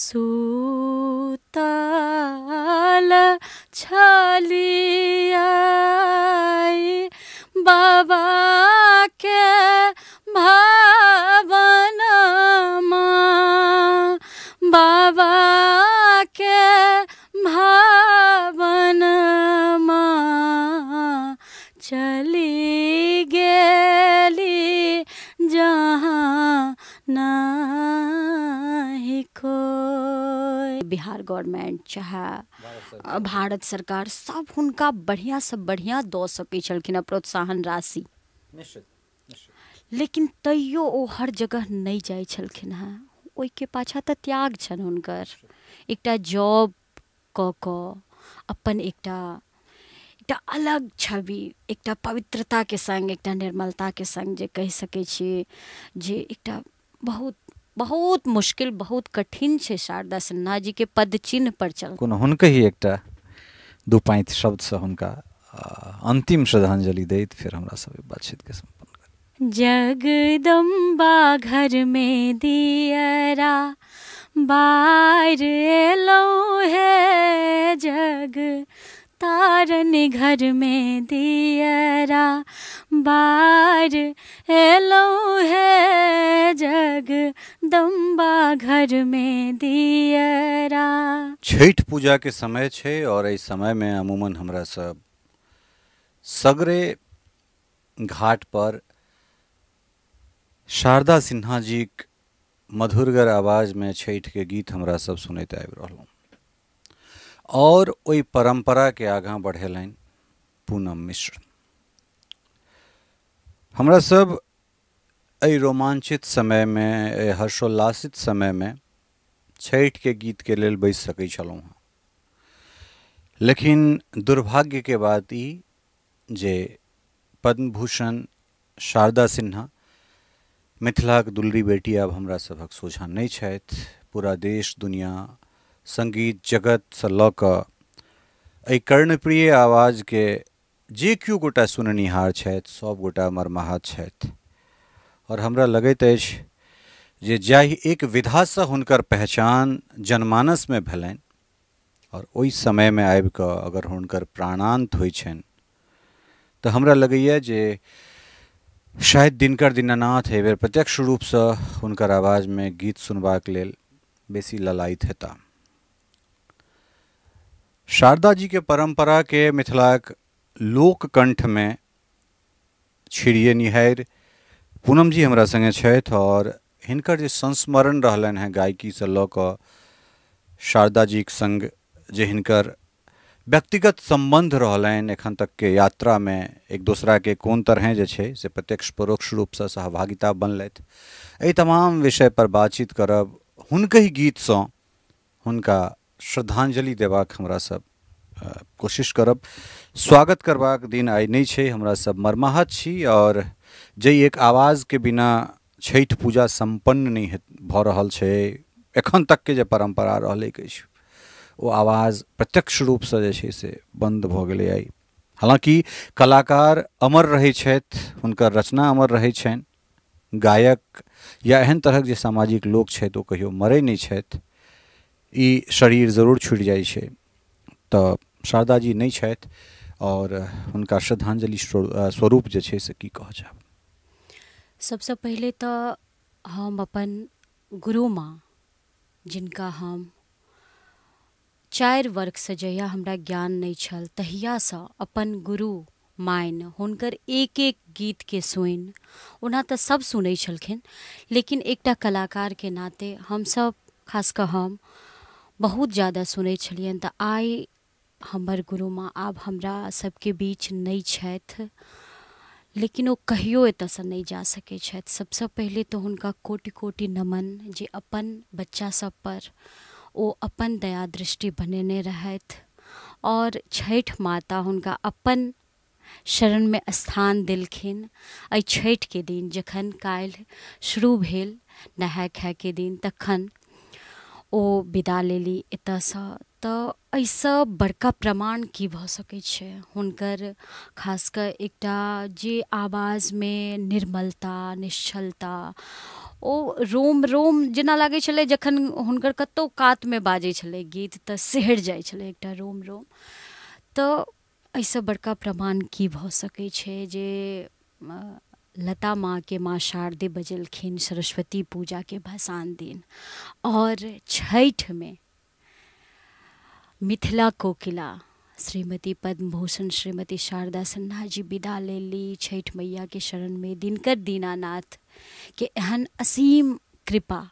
そう government चाहे भारत सरकार सब हुनका बढ़िया से बढ़िया दौ छलखिन प्रोत्साहन राशि लेकिन तैयो ओ हर जगह नहि जाइ छलखिन हेँ के पाछा तऽ त्याग छनि हुनकर एकटा जॉब क कऽ अपन एकटा एकटा अलग छवि एकटा पवित्रताके सङ्ग एकटा के संग जे कह सकै छी जे एकटा बहुत बहुत मुश्किल बहुत कठिन छै शारदा सिन्हा जी के पद चिन्ह पर चल हुनक ही एक दू शब्द से हुनका अंतिम श्रद्धांजलि दैत फिर हमरा सब के सम्पन्न कर जगदम्बा घर में दियरा बार लो है जग तारन घर में दियरा बार एलो है जग दम्बा घर में दियरा छठ पूजा के समय छे और इस समय में अमूमन हमरा सब सगरे घाट पर शारदा सिन्हा जी मधुरगर आवाज में छठ के गीत हमरा सब सुनते आबि रहा और वही परंपरा के आगा बढ़ेल पूनम मिश्र हमरा सब अ रोमांचित समय में हर्षोल्लासित समय में छठ के गीत के लिए बैस सकूँ हाँ लेकिन दुर्भाग्य के बात ही जे पद्मभूषण शारदा सिन्हा मिथिलाक दुलरी बेटी आब हमरा सभक सोझा नहीं पूरा देश दुनिया संगीत जगत से लऽ कर्णप्रिय आवाज कर्णप्रिय जे क्यो गोटा सुननिहार सब गोटा मरमाहत और हमरा लगत जे जाहि एक से हर पहचान भलन और आओर समय में आबि कऽ अगर हर प्राणांत हो तो हमरा लगे जे शायद दिनकर दीनानाथ एक बेर प्रत्यक्ष हर आवाज़ में गीत सुनबाक लेल बेसी ललायित हेता शारदा जी के परंपरा के मिथिलाक लोक कंठ में छिड़िए निहारि पूनम जी हमरा संगे और हिंकर जो संस्मरण रहलन है गायकी से कऽ शारदा के संग जे हिंकर व्यक्तिगत सम्बन्ध तक एखन यात्रा में एक के कौन तरह जे से प्रत्यक्ष परोक्ष रूप से सहभागिता बनल एहि तमाम पर बातचीत करब गीत से हुनका श्रद्धांजलि देबाक हमरा सब कोशिश करब स्वागत करबाक दिन आइ नै छै हमरा सब मरमाहत छी और जे एक के बिना छठि पूजा सम्पन्न नहि भ रहल छै एखन के जे परम्परा रहलैक अछि ओ आवाज प्रत्यक्ष रूपसँ जे छै से बन्द भऽ गेलै आइ हालांकि कलाकार अमर रहै छथि हुनकर रचना अमर रहै छनि गायक या एहन तरहक जे सामाजिक लोक छथि ओ कहियो मरै नहि छथि ई शरीर जरूर छूट जाए छै तऽ शारदा जी नहीं छत और हुनका श्रद्धांजलि स्वरूप जे छै से की कहऽ चाहब सबसँ पहले तो हम अपन गुरु माँ जिनका हम चार वर्ष से जहिया हमरा ज्ञान नहीं छल से अपन गुरु मायन हुनकर एक एक के सुन ओना तो सब सुनै छलखिन लेकिन एकटा के नाते सब खास कर हम बहुत ज़्यादा सुने छलियनि तो आई हमर गुरु माँ आब हमरा सबके बीच नहीं छथ लेकिन वो कहियो से नहीं जा सकते छथि सबसे पहले तो हुनका कोटि कोटि नमन जे अपन सब पर ओ अपन दया दृष्टि बनेने रहत और छठ माता हुनका अपन में स्थान दिलखिन छठ के दिन जखन काल शुरू भेल नहाय के दिन तखन ओ विदा लेली एतयसँ तो ऐसा बड़का प्रमाण की भ सकैत हर हुनकर खास कऽ एकटा जे आवाजमे निर्मलता निश्चलता ओ रोम रोम जेना लागै छलै जखन हुनकर कात में बाजे छलै गीत तऽ तो सिहरि जाइ छलै एकटा रोम रोम तऽ तो ऐसा बड़का प्रमाण की भ सकै छै जे लता माँ के माँ शारदे बजलखिन सरस्वती पूजा के भसान दिन और छठ में मिथिला कोकिला श्रीमती पद्मभूषण श्रीमती शारदा सिन्हा जी विदा ले ली छठ मैया के शरण में दिनकर दीनानाथ के एहन असीम कृपा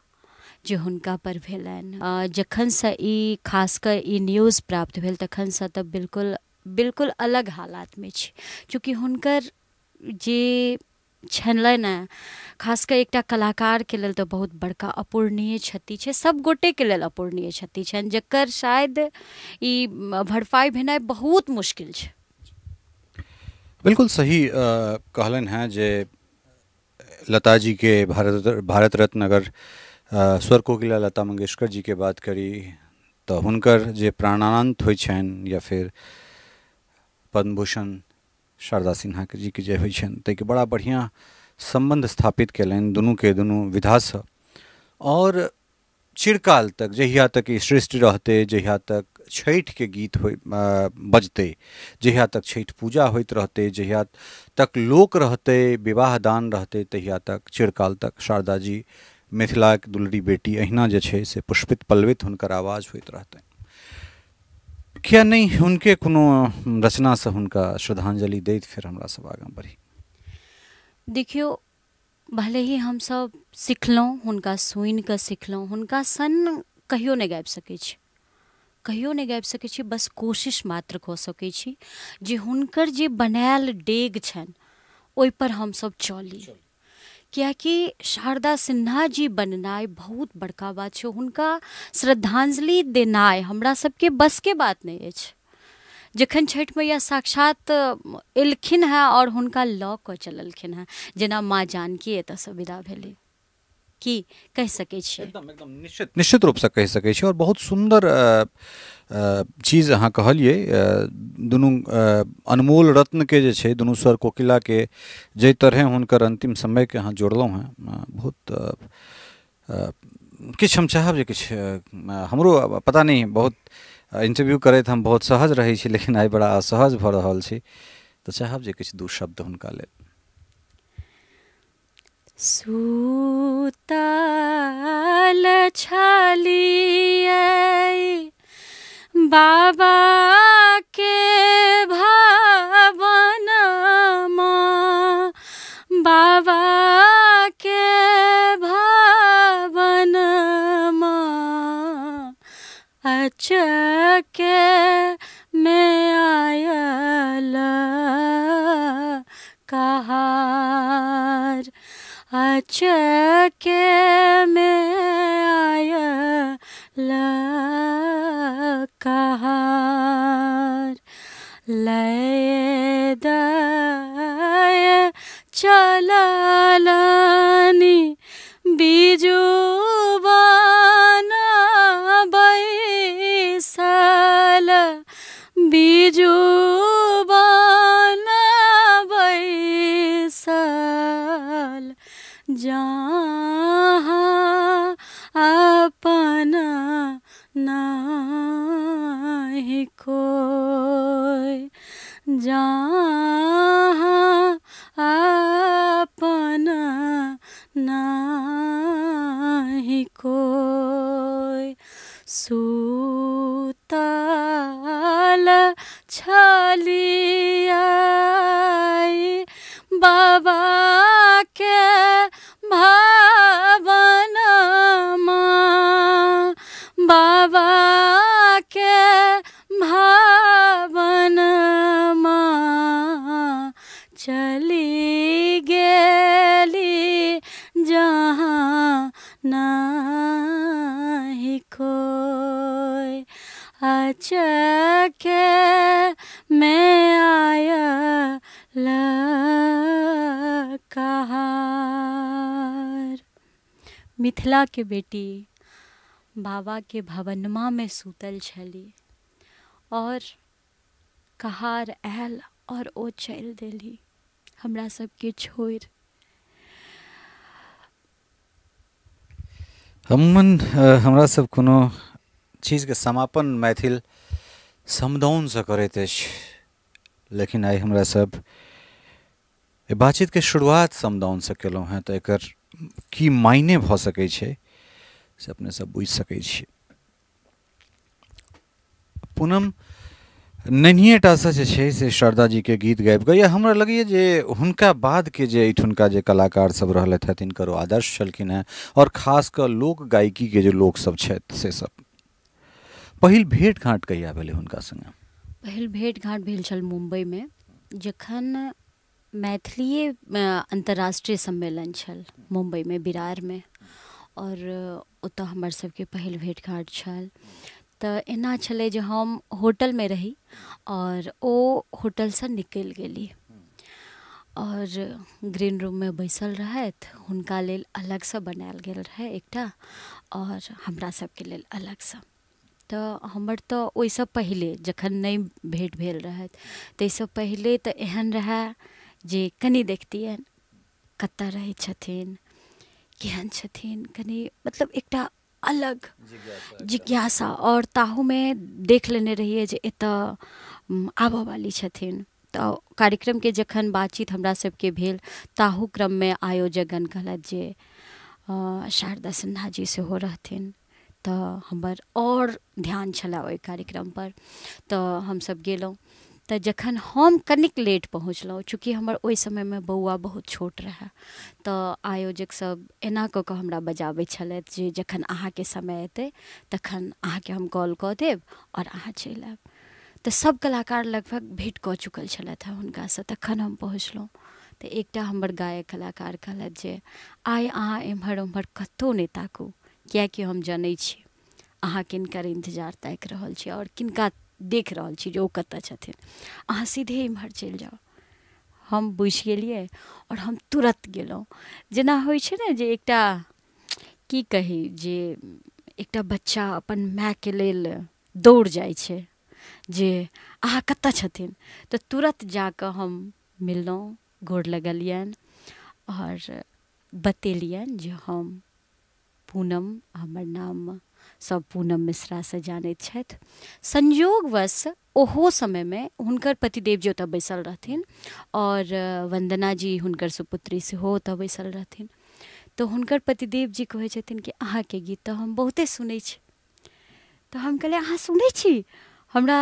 जो हुनका पर भेलन जखन से ई खास कर ई न्यूज़ प्राप्त भेल तखन से तब बिल्कुल बिल्कुल अलग हालात में छी चूँकि हुनकर जे छनलनि हेँ खास कर एकटा कलाकारके लेल बहुत बड़का अपूर्णीय क्षति है सब गोटे के लिए अपूर्णीय क्षति छनि जकर शायद ई भरपाई भेनाइ बहुत मुश्किल है बिल्कुल सही कहलन है जे लता जी के भारत भारत रत्न अगर स्वर कोकिला लता मंगेशकर जी के बात करी तो हुनकर जे प्राणांत होइ या फिर पद्मभूषण शारदा सिन्हा जी के जे होइ छनि बड़ा बढ़िया संबंध स्थापित दुनू के दुनू से और चिरकाल तक जहिया तक सृष्टि रहते जहिया तक छठ के गीत हो बजते जहिया तक छठि पूजा होते रहते जहिया तक लोक रहते विवाह दान रहते तहिया तक चिरकाल तक शारदा जी मिथिलाक दुलरी बेटी अहिना जे से पुष्पित पल्वित हर आवाज रहते हैं क्या नहीं उनके कोनो रचना से हुनका श्रद्धांजलि दैत फिर हमरा सब आगाँ बढ़ी देखियो भले ही हम सब सिखलहुँ हुनका सुन के सिखलहुँ हुनका सन कहियो नहीं गाबि सके छी कहियो नहीं गाबि सके छी बस कोशिश मात्र कह सके छी जे हुनकर जे बनायल डेग छन ओहि छनि ओहिपर हमसभ चली कि शारदा सिन्हा जी बननाय बहुत बड़का बात है हुनका श्रद्धांजलि देनाय हमरा सबके बस के बात नहीं है जखन छठ मैया साक्षात एलखिन है और हुनका लॉ कऽ चललखिन है जना माँ जानकी एतयसँ विदा भेली की कह सके छियै एकदम एकदम निश्चित निश्चित रूपसँ कहि सकै छियै और बहुत सुंदर चीज अहाँ कहलिए दुनू अनमोल रत्न के जे छै दुनू सर कोकिलाके जाहि तरहे हुनकर समय के अहाँ जोड़लहुँ हेँ बहुत किछु हम चाहब जे किछु हमरो पता नहीं बहुत इंटरव्यू करैत हम बहुत सहज रहै छी लेकिन आइ बड़ा असहज भऽ रहल छी तऽ चाहब जे किछु दू शब्द हुनका लेल सूतल छलिए बाबा के भवन बाबा के भवन अचल church. খোয় যা मिथिला के बेटी बाबा के भवनमा में सूतल छली और कहार आयल और ओ चल दिली हमरा सबके छोड़ि हमन हमरा सब कोनो के समापन मैथिल समदाउनसँ करैत अछि लेकिन आई हमरा सब बातचीत के शुरुआत समदौन से केलहुँ हेँ तो एकर की मायने भ सकै छै से अपनेसभ बुझि सकै छियै पूनम नहिएटासँ जे छै से शारदा के गीत गाबि गए या हमरा लगे जे हुनका बाद के जे एहिठुनका जे कलाकार कलाकारसभ रहलथि हेँ करो आदर्श छलखिन हेँ और खास कर लोक गायकी गायकीके जे सब छथि से सब पहिल भेँट घाट कहिया भेले हुनका सङ्गे पहिल भेँट घाट भेल छल मुंबई में जखन मैथिली अंतर्राष्ट्रीय सम्मेलन छल मुम्बई में बिरार में और उत हमर सबके पहिल भेटघाट छल तो एना छलै जो हम में रही और ओ से निकल गेली और ग्रीन रूम में बैसल रहथि हुनका लेल से बनाल गेल रहै एकटा और हमरा सबके लेल से तो हमर तऽ ओहिसँ पहले जखन नहीं भेट भेल रहथि ताहिसँ पहले तो एहन रहा जे कनि देखतियनि कतऽ रहै छथिन केहन छथिन कनि मतलब एकटा अलग जिज्ञासा और ताहू में देख लेने रहिए जे एत एतऽ वाली छथिन तो कार्यक्रम के जखन बातचीत हमरा सभके भेल ताहू क्रम क्रममे आयोजकगण कहलथि जे शारदा सिन्हा जी से सेहो रहथिन तो हमर और ध्यान छला कार्यक्रम पर तो हम सब गेलों तो जखन हम कनिक लेट पहुँचल चूँकि हमर समय में बउआ बहुत छोट तो आयोजक सब एना कह के हमरा बजाबै छलथि जे जखन के समय एत तखन के हम कॉल कऽ देब और अहाँ चल आयब तो सब कलाकार लगभग भेंट क चुकल छलथि हेँ से तखन हम पहुँचल तो एक हमार गायक कलाकार कहलथि जे आई अहाँ एम्हर उम्हर कतौ नहीं ताकू कि हम जनई छी अहाँ किनकर इंतजार ताकि रहल किनका देख रहा छी जो ओ कतऽ अहाँ सीधे इम्हर चलि जाउ हम बुझि गेलियै आओर हम तुरंत गेलहुँ जेना होइ छै ने जे एकटा की कही जे एकटा बच्चा अपन मायके लेल दौड़ जाइ छै जे अहाँ कतऽ छथिन तऽ तुरन्त जाकऽ हम मिललहुँ गोर लगलियनि आओर बतेलियनि जे हम पूनम हमर नाम सब पूनम मिश्रा से छथि संयोगवश ओहो समय में हुनकर पतिदेव जी ओतः बैसल रहथिन और वंदना जी हुनकर सुपुत्री सेहो ओतय बैसल रहथिन तो हुनकर पतिदेव जी कहे छथिन कि के गीत तो हम बहुते सुनै छी तऽ हम कहलियै अहाँ सुनै छी हमरा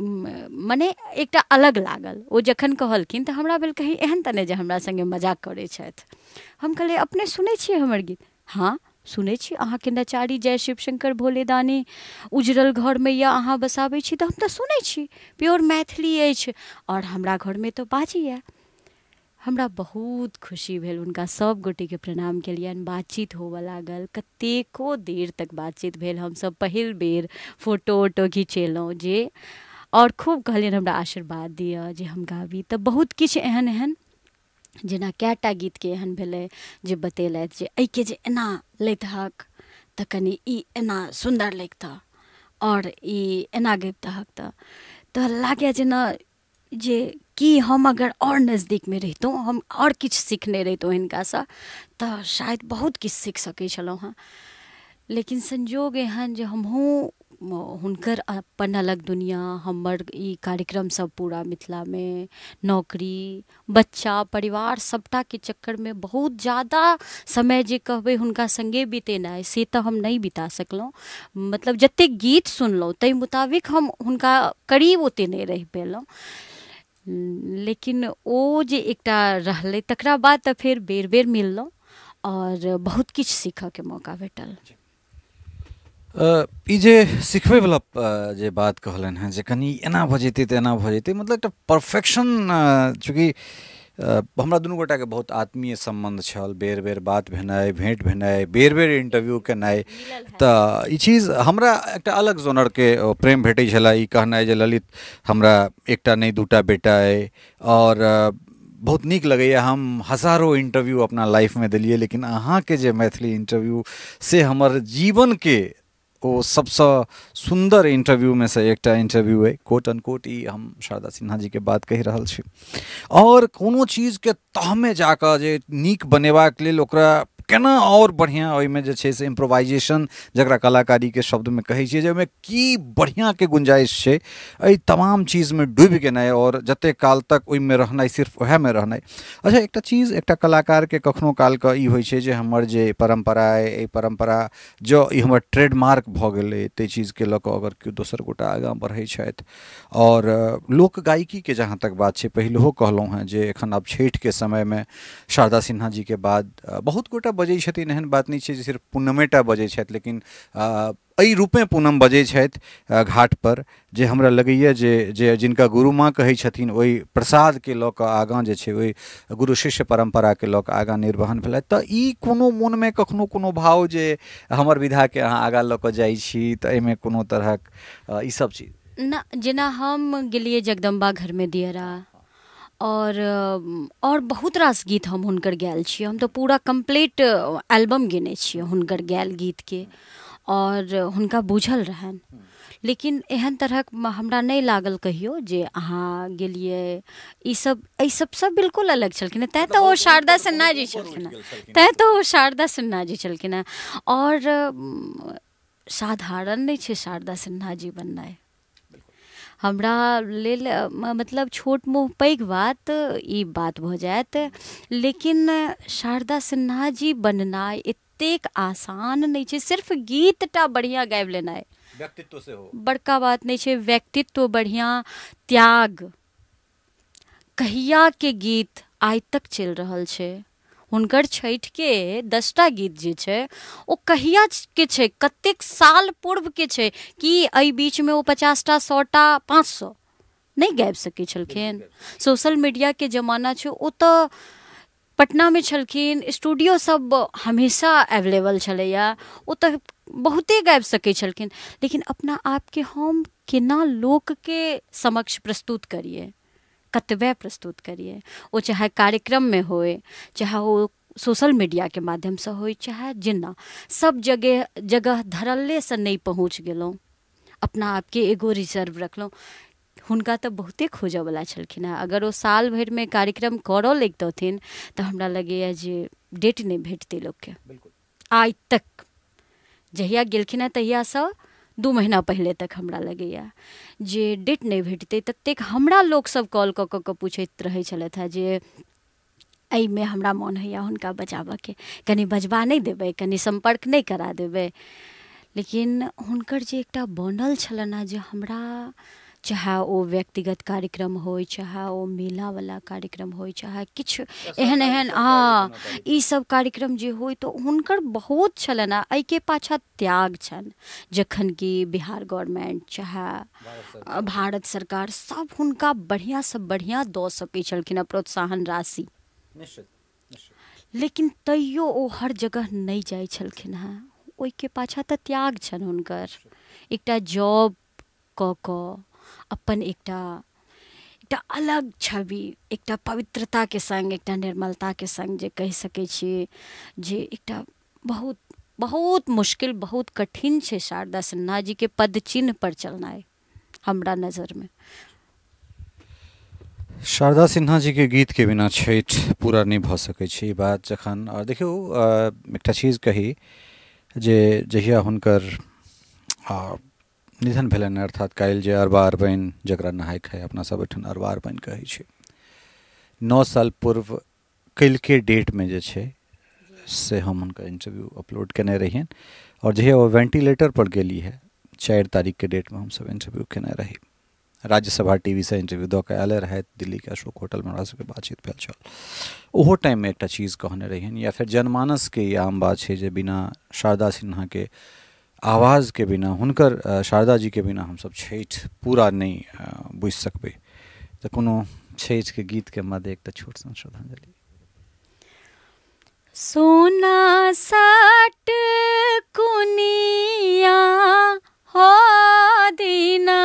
मने एक अलग लागल वो जखन कहलखिन तो हमरा भेल कहीँ एहन तऽ नहि जे हमरा सङ्गे मजाक करे छथि हम कहलियै अपने सुनै छियै हमर गीत हाँ सुने अहा के नचारी जय शिवशंकर भोलेदानी उजरल में यए अहाँ बसाबै तो हम तो सुने प्योर मैथिली अछि आओर हमरा तो बाजी है हमरा बहुत खुशी भेल गोटे के प्रणाम लिए बातचीत होबय लागल कतेको देर तक बातचीत भेल सब पहल बेर फोटो वोटो घिचेलहुँ जे और खूब कहलियनि हमरा आशीर्वाद दिया जे हम गाबी तो बहुत किछु एहन एहन जेना कए टा के एहन भेलै जे बतेलथि जे एहिके जे एना लैत हक तऽ कनि ई एना सुन्दर लगितह आओर ई एना गबितहक तऽ तऽ लागय जेना जे कि हम अगर आओर नजदीकमे रहितहुँ हम आओर किछु सिखने रहितहुँ हिनकासँ तऽ शायद बहुत किछु सीख सकै छलहुँ हँ लेकिन संयोग एहन जे हमहूँ हर अपन अलग दुनिया हमर ई सब पूरा में नौकरी बच्चा परिवार सबटा के चक्कर में बहुत ज्यादा समय जे कहबै हुनका बीतेना बितेनाइ से तो हम नहीं बिता सकल मतलब जत गीत सुनलहुँ ते मुताबिक हम हुनका करीब ओते नहीं रह पेलहुँ लेकिन ओ जे एक रहलै तकरा बाद तऽ बेर बेर मिललहुँ और बहुत सीख के मौका भेटल ई जे जे बात कहलन हेँ जे एना भजेते एना भजेते मतलब एक परफेक्शन चूँकि हमरा दुनू के बहुत आत्मीय सम्बन्ध छल बेर बेर बात भेनाइ भेंट भेनाई बेर बेर इंटरव्यू केनाए तऽ ई चीज हमरा एक अलग के प्रेम भेटे छलए ई कहनाइ जे ललित हमरा एक नहीं दूटा बेटा है और बहुत निक लगे हम हजारों इंटरव्यू अपना लाइफ में दिलिए लेकिन अहाँके जे मैथिली इंटरव्यू से हमर के ओ सुंदर इंटरव्यू में से एक इंटरव्यू है कोट अन कोट ई हम शारदा सिन्हा जी के बात कह रहा छी आओर कोनो चीज के तह में जाकर निक बनेबा के लिए केना और बढ़िया ओहिमे जे छै से इम्प्रोवाइजेशन शब्द में कहे कहै छियै जाहिमे की के गुंजाइश है अ तमाम चीज़ में डूबि गेनाइ और जते काल तक में रहनाइ सिर्फ वह में रहनाइ अच्छा एक चीज एक कलाकारके कखनो कालके ई होइ छै जे हमर जे परम्परा है एहि परम्परा जो ई हमर ट्रेडमार्क भऽ गेलै चीज़ के लऽ कऽ अगर केओ दोसर गोटा आगा बढ़े छथि आओर लोक के जहाँ तक बात है पहलो कहलो हेँ जे एखन के समय में शारदा सिन्हा जी के बाद बहुत गोटा बजै छथिन एहन बात नहीं छै जे सिर्फ पूनमेटा बजै छथि लेकिन एहि रूपे पूनम बजै छथि पर जे हमरा लगैए जे जे जिनका गुरु माँ कहै छथिन ओहि प्रसादके लऽ कऽ आगाँ जे छै ओहि गुरु शिष्य परम्पराके लऽ कऽ आगाँ निर्वहन भेलै तऽ ई कोनो मोनमे कखनो कोनो भाव जे हमर विधाके अहाँ आगाँ लऽ कऽ जाइ छी तऽ एहिमे कोनो तरहक ईसभ चीज ना जेना हम गेलियै जगदम्बा घरमे दियरा और और बहुत रास गीत हम हर गायल हम तो पूरा कम्प्लीट एल्बम गेने छी गायल गीत के और हुनका बुझल रहन लेकिन एहन तरहक हमरा नहीं लागल कहियो जे अहाँ गेलिए सब सब सब बिल्कुल अलग छलखिन तैं तो ओ शारदा सिन्हा जी छलखिन तैं तो ओ शारदा सिन्हा जी छलखिन और साधारण नहीं छे शारदा सिन्हा जी बननाइ हमरा लेल मतलब छोट मोह पैघ बात ई बात भऽ जायत लेकिन शारदा सिन्हा जी बननाइ एतेक आसान नहि छै सिर्फ टा बढ़िआँ गाबि लेनाइ व्यक्तित्व सेहो बड़का बात नहि छै व्यक्तित्व बढ़िआँ त्याग कहियाके गीत आइ तक चलि रहल छै हुनकर के दसटा गीत जे छै ओ के छै कतेक साल के छै कि एहि पचास ओ पचासटा टा पाँच सौ नहि गाबि सकै छलखिन सोशल के जमाना छै ओ तऽ पटनामे छलखिन स्टूडियो सब हमेशा अवेलेबल छलैया ओ तऽ बहुते गाबि सकै छलखिन लेकिन अपना आपके हम केना के समक्ष प्रस्तुत करिए कर्तव्य प्रस्तुत करिए वो चाहे कार्यक्रम में होए चाहे वो सोशल मीडिया के माध्यम से हो चाहे जिन्ना सब जगह जगह धरल्ले से नहीं पहुँच गेलहुँ अपना आपके एगो रिजर्व रखल हुनका तो बहुते वाला छलखिन अगर वो साल भर में कार्यक्रम कर लगितथिन तो हमरा लगे जे डेट नहीं लोग के आज तक जहिया गेलखिन तहिया तहियासँ दू महीना पहले तक हमरा लगे जे डेट नहीं भेटते ततेक हमरा सब कॉल क कऽ कऽ पूछैत रहै छलथि हेँ जे एहिमे हमरा मोन होइए हुनका बजाबयके कनि बजबा नहि देबै कनि सम्पर्क करा देवे लेकिन हुनकर जे एक बनल छलनि जे हमरा चाहे वो व्यक्तिगत कार्यक्रम हो चाहे वो मेला वाला कार्यक्रम हो चाहे किछु एहन एहन हाँ सब कार्यक्रम जो हाँ, हो तो हर बहुत छन आ पाछा त्याग छन जखन कि बिहार गवर्नमेंट चाहे भारत सरकार सब हुनका बढ़िया से बढ़िया दऽ सक प्रोत्साहन राशि लेकिन तैयो ओ हर जगह नहीं जाए छलखिन हेँ पाछा तो त्याग छनि हुनकर जॉब क अपन एक एकटा अलग छवि के संग एक निर्मलता के संग जे कह सके छी जे एक बहुत बहुत मुश्किल बहुत कठिन छे शारदा सिन्हा जी के पद चिन्ह पर चलना है हमरा में शारदा सिन्हा जी के गीत के बिना छठ पूरा नहीं भ सके छी बात जखन और देखियौ एक चीज कही जे जहिया हुनकर निधन भेलन अर्थात काल्हि जे अरबा अरबाइन जकरा नहाय खाय अपना एहिठाम अरबा अरबाइन कहै छै साल पूर्व डेट में जे छै से हम उनका इंटरव्यू अपलोड केने रहियनि और जहिया ओ पर गेली है डेट में हम सब इंटरव्यू केने रही राज्यसभा टी वी सँ इंटरव्यू दऽ कऽ रहे दिल्ली के अशोक होटल में हमारा बातचीत भेल छल ओहो में एक चीज कहने रही या फिर जनमानस के आम बात है जे बिना शारदा सिन्हा के आवाज़ के बिना हुनकर शारदा जी के बिना हम सब छठ पूरा नहीं बुझ सकबे तो कोनो गीत के मध्य एक छोट सन श्रद्धांजलि सोना साट कुनिया हो दीना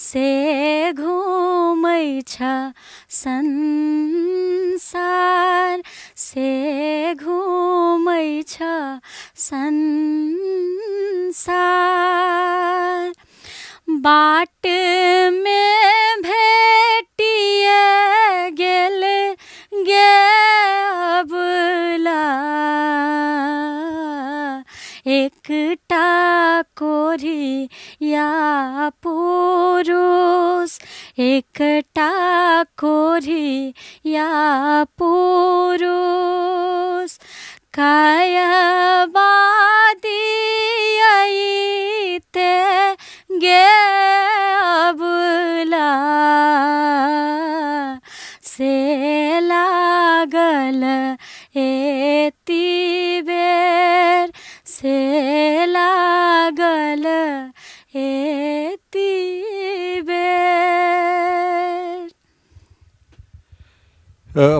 से घूम छ संसार से घुमै छ संसार बाट में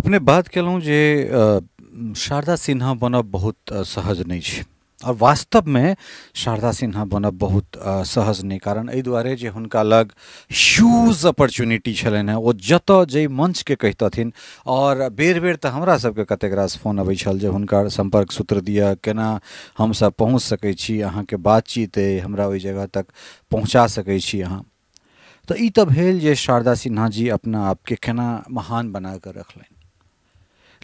अपने बात कलूँ जे शारदा सिन्हा बनब बहुत सहज नहीं है और वास्तव में शारदा सिन्हा बनब बहुत सहज नहीं कारण अं दुआरे जे हुनका लग ह्यूज अपॉर्चुनिटी छलन वो जत जे मंच के कहते कहितथिन और बेर बेर तो हमरा सबके कतेक रास फोन अब हर संपर्क सूत्र दिया केना सब पहुँच सकें अहाँ के बातचीत अ हमरा वही जगह तक पहुँचा सकें अहाँ तो ई शारदा सिन्हा जी अपना आपके केना महान बनाकर रखलनि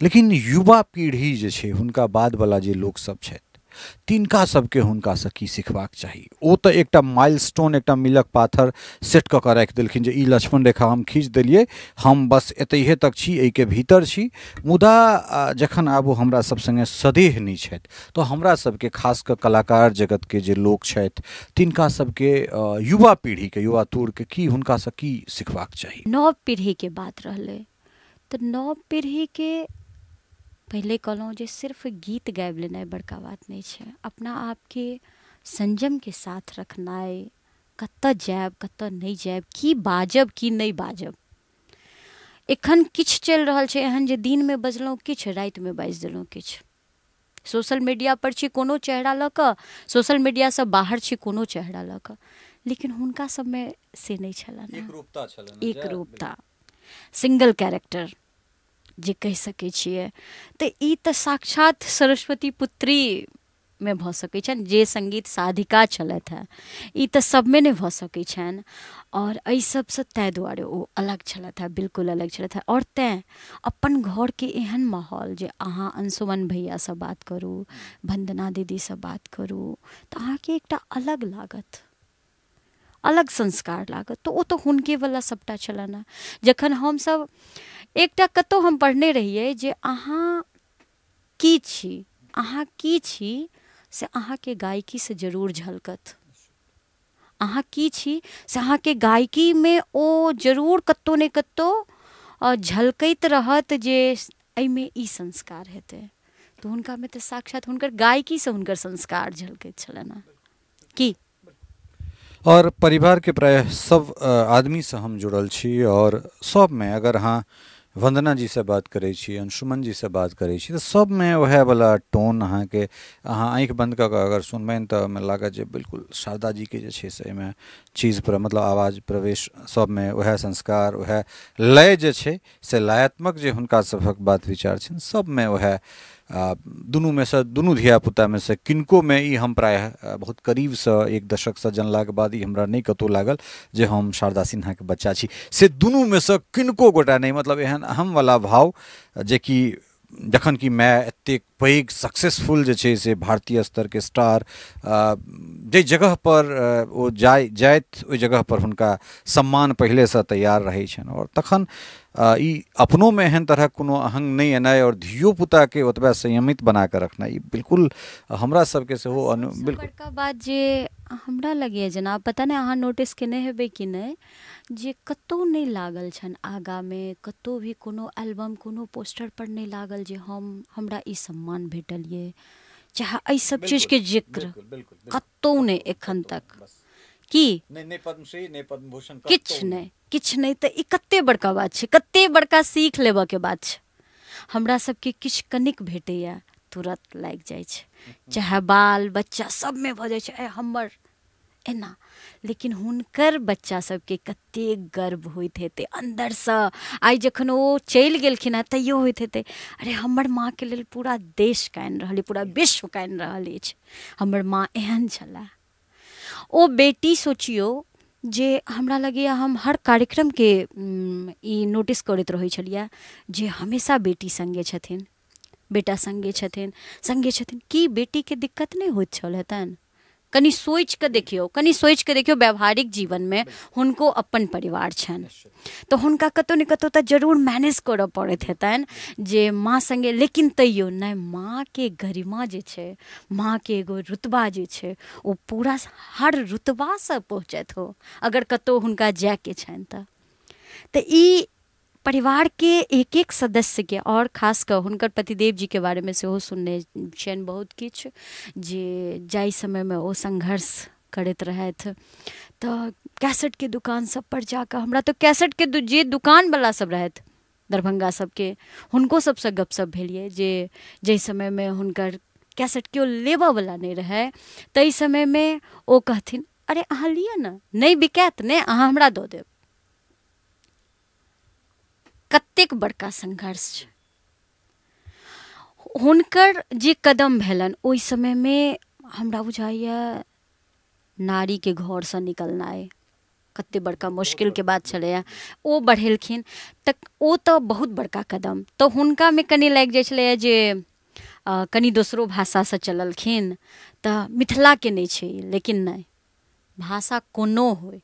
लेकिन युवा पीढ़ी जो है हुनका वाला जे लोकसभ छथि तिनका हुनका से की सिखबाक चाही ओ एक एकटा माइलस्टोन एक मिलक पाथर सेट कऽ कऽ राखि लक्ष्मण रेखा हम खींच देलियै हम बस एत तक छी के भीतर छी मुदा जखन आब हमरा सब संगे सदेह नहीं छथि तो हमरा सबके खास कर कलाकार के जे लोग छथि तिनका सबके युवा के युवा के की से की सिखबाक चाहिए नव पीढ़ी के बात रहले तो नव के पहले कहलहुँ जो सिर्फ गीत गाबि लेनाइ बड़का बात नहीं है अपना आपके के साथ रखनाइ कत जायब कत नहीं जायब की बाजब की नहीं बाजब एखन कि चल रहा है एहन में बजलों बजलहुँ रात में बाजि दिलों किछु सोशल पर छी कोनो चेहरा लक सोशल मीडिया से बाहर छी कोनो चेहरा लक लेकिन हुनका में से छलन एक रूपता सिंगल कैरेक्टर जे कहि सकै छियै तऽ ई तऽ साक्षात सरस्वती पुत्री मे भऽ सकै छनि जे साधिका छलथि हेँ ई तऽ सभमे नहि भऽ सकै छनि आओर एहि सभसँ ताहि दुआरे ओ अलग छलथि हेँ बिल्कुल अलग छलथि हेँ आओर तेँ अपन घरके एहन माहौल जे अहाँ अंशुमन भैयासँ बात करू दीदी दीदीसँ बात करू तऽ अहाँके एकटा अलग लागत अलग संस्कार लागत तऽ ओ तऽ हुनकेवला सभटा छलनि हेँ जखन हमसभ एकटा कतौ हम पढ़ने रहिए जे अहाँ की छी अहाँ की छी से अहाँ के गायकी से जरूर झलकत अहाँ की छी से अहाँ के गायकी में ओ जरूर कतौ ने कतौ झलकैत रहत जे एहिमे ई संस्कार हेतै तो हुनका में तो साक्षात हुनकर गायकी से हुनकर संस्कार झलकैत छलनि की और परिवार के प्राय सब आदमी से हम जुड़ल छी और सब में अगर हाँ वंदना जी से बात करे छी अंशुमन जी से बात करै छी में वह वाला टोन के अहाँ आँख बंद कऽ कऽ अगर सुनबनि तो हमें लागत जे बिल्कुल शारदा जी जे छै से एहिमे मतलब आवाज प्रवेश में वह संस्कार वह लय जे से लयात्मक जे हुनका सबक बात विचार सब में वह दुनू में से दुनू धियापुता से किनको में ई हम प्राय बहुत से एक दशकसँ जनलाक बाद ई हमरा नहीं कतहु लागल जे हम शारदा के बच्चा छी से में से किनको गोटा नहीं मतलब एहन अहम वाला भाव कि जखन कि माय एतेक पैघ सक्सेसफुल जे छै से भारतीय स्तरके स्टार जाहि जगहपर ओ जाइ जाइत ओहि पर हुनका सम्मान पहिलेसँ तैयार रहै छनि आओर तखन ई अपनोमे एहन तरहक कोनो अहङ्ग नहि एनाइ आओर धियोपुताके ओतबए संयमित बना कऽ रखनाइ ई बिल्कुल हमरा सबके सेहो अनु बिल्कुल बड़का बात जे हमरा लगैए जेना पता नहि अहाँ नोटिस केने हेबै कि नहि जे कतौ नहीं लागल छन आगा में कतौ भी कोनो एल्बम कोनो पोस्टर पर नहीं लागल जे हम हमरा ई सम्मान भेटल ये चाहे एहि सब चीज के जिक्र कतौ नहि एखन तक की किछु नहि किछु नहि तऽ ई कते बड़का बात छै कते बड़का सीख के बात छै हमरा सबके किछु कनिक भेटैया तुरत लागि जाइ छै हम्म, हम्म। चाहे बाल बच्चा सबमे भऽ जाइ छै आइ हमर एना लेकिन हुनकर बच्चा सबके कते गर्व होइत हेतै अन्दरसँ आइ जखन ओ चलि गेलखिन हेँ तैयो होइत हेतै अरे हमर माँके लेल पूरा देश कानि रहल अइ पूरा विश्व कानि रहल अछि हमर माँ एहन छा ओ बेटी सोचियौ जे हमरा लगैए हम हर कार्यक्रमके ई नोटिस करैत रहै छलियै जे हमेशा बेटी सङ्गे छथिन बेटा सङ्गे छथिन सङ्गे छथिन की बेटीके दिक्कत नहि होइत छल हेतनि सोच के देखियो कनी सोच के देखियो व्यवहारिक जीवन में हुनको अपन परिवार छन तो हुनका कतो ने कतो त जरूर मैनेज करय पड़ैत हेतनि जे माँ संगे लेकिन तैयो माँ के गरिमा जे माँ के एगो रुतबा जे छे वो पूरा हर रुतबा से पहुँचत हो अगर कतो हुनका जायके के छन त ई परिवार के एक एक सदस्य के और खास कर हुनकर पतिदेव जी के बारे में सेहो सुनने छियनि बहुत किछु जे जाहि समयमे ओ संघर्ष करैत रहथि तऽ कैसेटके दुकान सभपर जा कऽ हमरा तऽ तो कैसेटके जे दुकानवला सभ रहथि दरभंगा सबके हुनको सभसँ गपशप भेलियै जे जाहि समयमे हुनकर कैसेट केओ लेबयवला नहि रहै ताहि समयमे ओ कहथिन अरे अहाँ लिअ ने नहि बिकायत नहि अहाँ हमरा दऽ देब कतेक बड़का संघर्ष हुनकर जे कदम भेलन ओहि समयमे हमरा बुझाइए नारीके घरसँ निकलनाइ कते बड़का मुश्किलके बात छलैए ओ बढ़ेलखिन तऽ ओ तऽ बहुत बड़का कदम तऽ हुनकामे कनि लागि जाइ छलैए जे कनि दोसरो भाषासँ चललखिन तऽ मिथिलाके नहि छै लेकिन नहि भाषा कोनो होय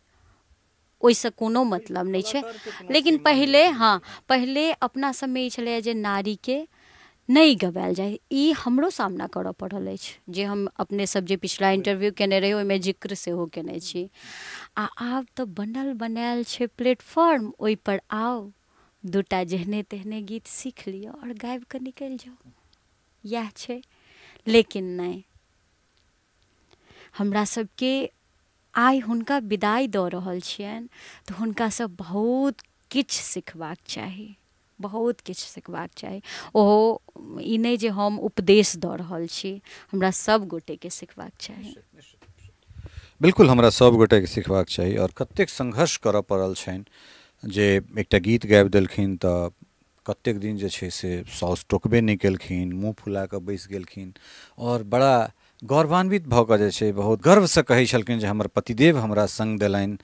वैसे कोनो मतलब नहीं है लेकिन पहले हाँ पहले अपना सभमे ई छलैए जे नारीके नहि गबायल ई हमरो सामना करो पड़ल जे हम अपने सब जे पिछला इंटरव्यू केने रही ओहिमे जिक्र हो केने छी आ आब तो बनल बनायल छै प्लेटफॉर्म पर आओ दूटा जेहने तेहने गीत सीख लियो और गायब कर निकल जाओ यह छे लेकिन नहीं हमरा सबके आइ हुनका विदाइ दऽ रहल छियनि तऽ हुनकासँ बहुत किछु सिखबाक चाही बहुत किछु सिखबाक चाही ओ ई नहि जे हम उपदेश दऽ रहल छी हमरा सभ गोटेके सिखबाक चाही बिल्कुल हमरा सभ गोटेके सिखबाक चाही आओर कतेक संघर्ष करय पड़ल छनि जे एकटा गीत गाबि देलखिन तऽ कतेक दिन जे छै से साउस टोकबे नहि केलखिन मुँह फुला कऽ बैस गेलखिन आओर बड़ा गौरवान्वित भे कऽ जे छै बहुत गर्वसँ कहै छलखिन जे हमर पतिदेव हमरा संग देलनि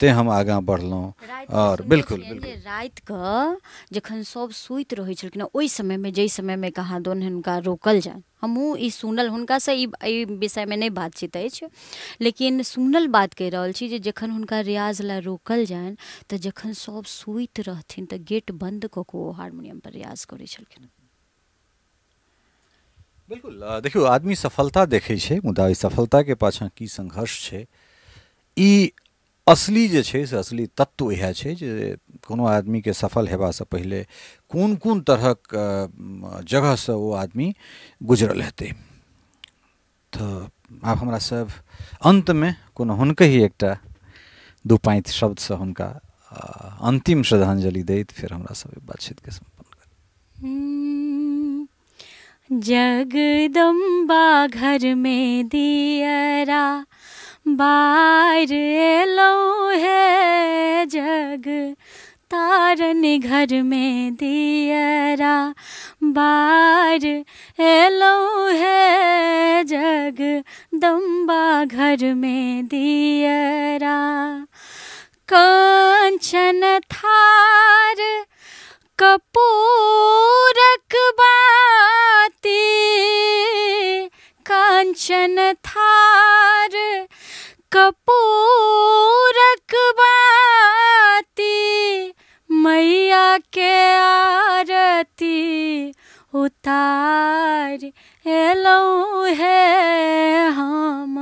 ते हम आगा बढ़ल और बिल्कुल के जखन सभ वही समय छलखिन जै समय में कहा दोन हुनका रोकल जानि हमहूँ सुनल हुनका से विषय में नहीं बातचीत अछि लेकिन सुनल बात कह रहल छी जे जखन हुनका रियाज ला रोकल जान तो जखन सब सुत रहथिन तो गेट बंद कऽ हारमोनियम पर रियाज करे छलखिन बिल्कुल देखियो आदमी सफलता देखे छे, मुदा सफलता के पाछा की संघर्ष छे ई असली जे छे से असली तत्व इएह छे जे कोनो के सफल से पहले कोन कोन तरहक से वो आदमी गुजरल आप हमरा सब अंत में कोनो हुनके ही एकटा दू पाँच से हुनका अंतिम श्रद्धांजलि दैत बातचीत के बातचीतके सम्पन्न करी हम्म, जगदम्बा घर में दियरा बार लो है जग तारन घर में दियरा बार लो है जग दम्बा घर में दियरा कांचन थार कपूरक बाती कांचन थार कपूरक बाती मैया के आरती उतार एलो है हम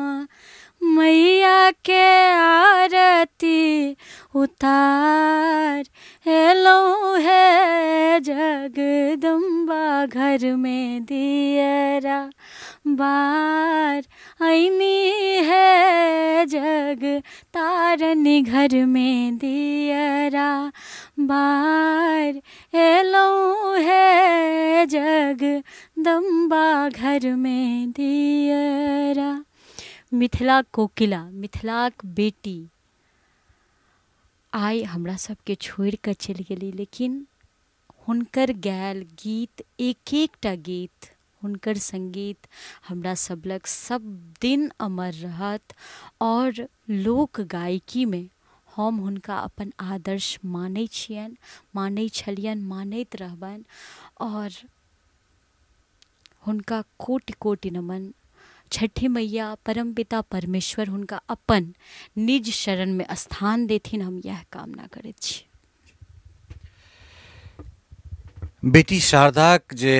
मैया के आरती उतार घर में दियरा बार आईनी है जग तारन घर में दियरा बार एलो है जग दम्बा घर में दियरा मिथिला कोकिला मिथिलाक बेटी आई हमरा सबके छोड़ कर चल गई लेकिन हुनकर गायल गीत एक एक टा गीत हुनकर संगीत हमरा सब लग सब दिन अमर रहत और लोक गायकी में हम हुनका अपन आदर्श मानै छियन मानै छलियन मानैत रहबन और हुनका कोटि कोटि नमन छठी मैया परम पिता परमेश्वर हुनका अपन निज शरण में स्थान देथिन हम यह कामना करैत छी बेटी शारदा जे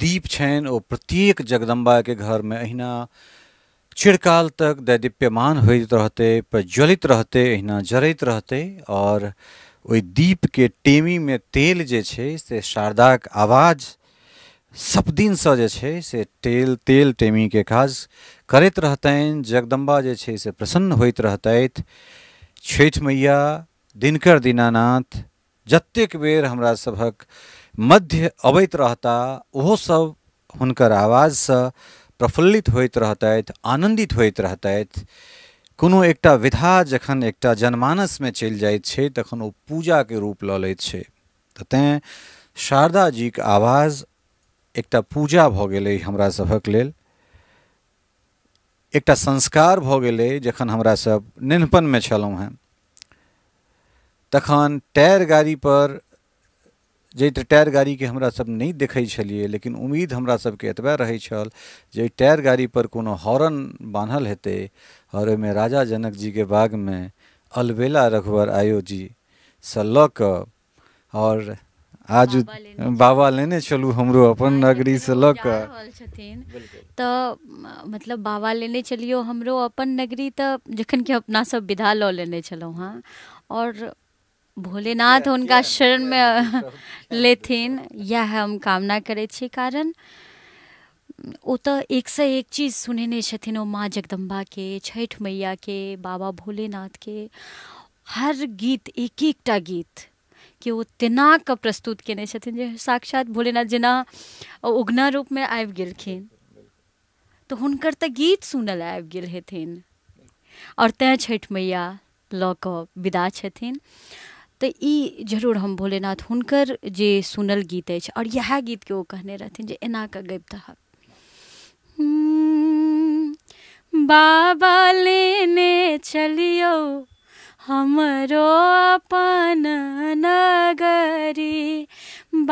दीप छनि ओ प्रत्येक घर में अहिना चिरकाल तक दैदीप्यमान होते रहते प्रज्वलित रहते अहिना और रहतै दीप के टेमी में तेल जे छे से शारदा आवाज सब से जे छे से तेल तेल टेमी के काज करैत रहतनि जगदम्बा जे छे से प्रसन्न होइत रहते छठ मैया दिनकर दीनानाथ जतेक बेर हमरा सभक मध्य अबैत रहता ओहोसभ हुनकर आवाजसँ प्रफुल्लित होइत रहतथि आनंदित होइत रहतथि कोनो एकटा विधा जखन एकटा जनमानसमे चलि जाइत छै तखन ओ पूजाके रूप लऽ लैत छै तऽ तेँ शारदाजीक आवाज एकटा पूजा भऽ गेलै हमरासभक लेल एकटा संस्कार भऽ गेलै जखन हमरासभ नेनपनमे छलहुँ हँ तखन टायर गाड़ी पर तऽ टायर के हमरा सब नहीं देखै लेकिन उम्मीद हमरा के एतबा रहे छल जे टायर पर कोनो हॉर्न बान्हल हेते और में राजा जनक बाग में अलबेला रघुवर आयोजीसँ लऽ कऽ और आज बाबा लेने चलू मतलब हमरो अपन नगरी से लक तो मतलब बाबा लेने चलियो हमरो अपन नगरी तो जखन कि अपना सब विदा लेने चलो हाँ और भोलेनाथ उनका शरण में लेथिन यह हम कामना करे छी कारण ओ तो एक से एक चीज सुनेने छथिन ओ माँ छठ मैया के बाबा के हर गीत एक टा गीत के तिना के प्रस्तुत केने छथिन जे साक्षात भोलेनाथ जेना उगना में आबि गेलखिन तो हुनकर तऽ गीत सुनल आबि गेल हेथिन और तेँ छठ मैया लऽ कऽ विदा छथिन तो ई जरूर हम भोलेनाथ हुनकर जे सुनल गीत है और यह गीत के वो कहने रहथिन एना का कऽ गबितऽ हम्म, बाबा लेने चलियो हमरो अपन नगरी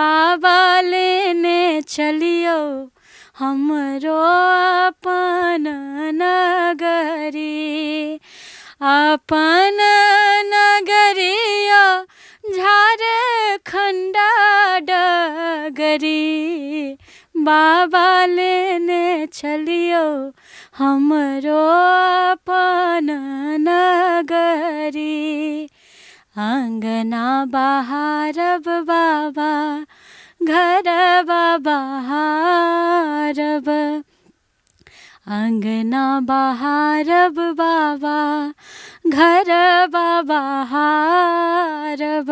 बाबा लेने चलियो हमरो अपन नगरी अपन नगरिया झारखंडा डगरी बाबा लेने चलियो हमरो अपन नगरी आंगना बहारब बाबा घर बाबा हारब अंगना बहारब बाबा घर बहारब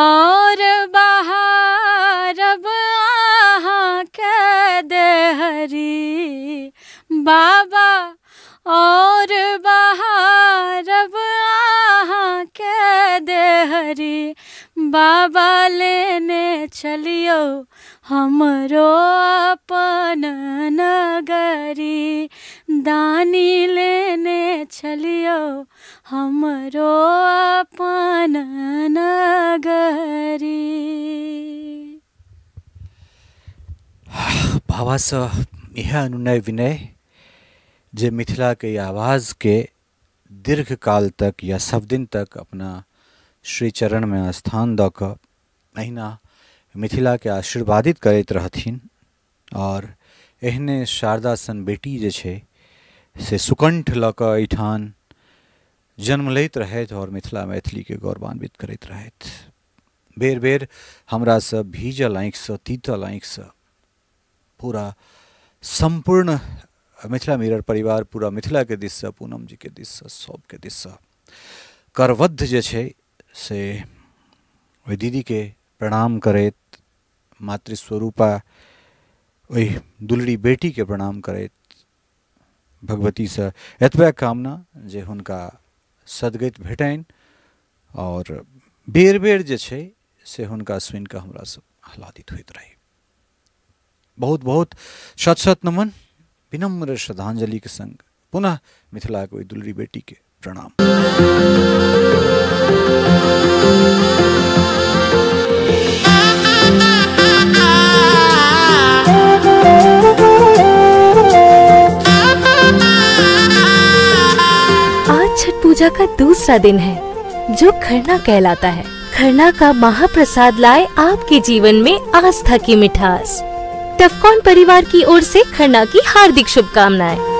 और बहारब आहाँ के हरी बाबा और बहारब आहाँ के हरी बाबा लेने चलियो हमरो अपन नगरी दानी लेने छलियो हमरो अपन नगरी भावास यह अनुनय विनय जे मिथिला के आवाज़ के दीर्घ काल तक या सब दिन तक अपना श्री चरण में स्थान दऽ कऽ अहिना के आशीर्वादित करैत रहथिन और एहने शारदा सन बेटी जे छे से सुकंठ लठान जन्म लैत रहथि और मिथिला के गौरवान्वित करती रह बेर बेर हमरासभ भीजल से तीतल से पूरा सम्पूर्ण मिथिला मिरर परिवार पूरा मिथिलाके से पूनम जीके के सभके से करवद्ध जे छे से दीदी के प्रणाम करैत मातृस्वरूपा ओहि दुलड़ी के प्रणाम करैत से एतबे कामना जे हुनका सदगति भेटनि और बेर बेर जे छै से हुनका सुनि कऽ हमरासभ आह्लादित होइत रही बहुत बहुत शत शत नमन विनम्र के संग पुनः मिथिलाके ओहि दुलरी के प्रणाम पूजा का दूसरा दिन है जो खरना कहलाता है खरना का महाप्रसाद लाए आपके जीवन में आस्था की मिठास टफकॉन परिवार की ओर से खरना की हार्दिक शुभकामनाएं